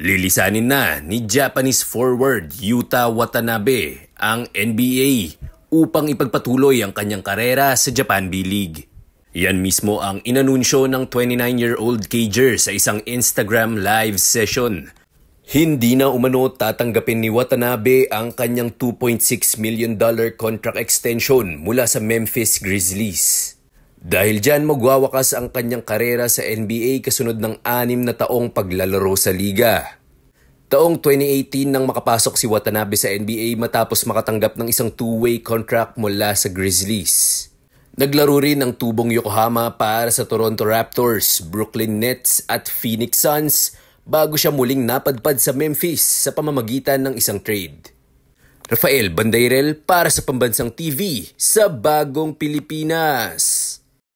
Lilisanin na ni Japanese forward Yuta Watanabe ang NBA upang ipagpatuloy ang kanyang karera sa Japan B-League. Yan mismo ang inanunsyo ng 29-year-old cager sa isang Instagram live session. Hindi na umano tatanggapin ni Watanabe ang kanyang $2.6 million contract extension mula sa Memphis Grizzlies. Dahil dyan magwawakas ang kanyang karera sa NBA kasunod ng anim na taong paglalaro sa liga. Taong 2018 nang makapasok si Watanabe sa NBA matapos makatanggap ng isang two-way contract mula sa Grizzlies. Naglaro rin ang tubong Yokohama para sa Toronto Raptors, Brooklyn Nets at Phoenix Suns bago siya muling napadpad sa Memphis sa pamamagitan ng isang trade. Rafael Bandairel para sa Pambansang TV sa Bagong Pilipinas.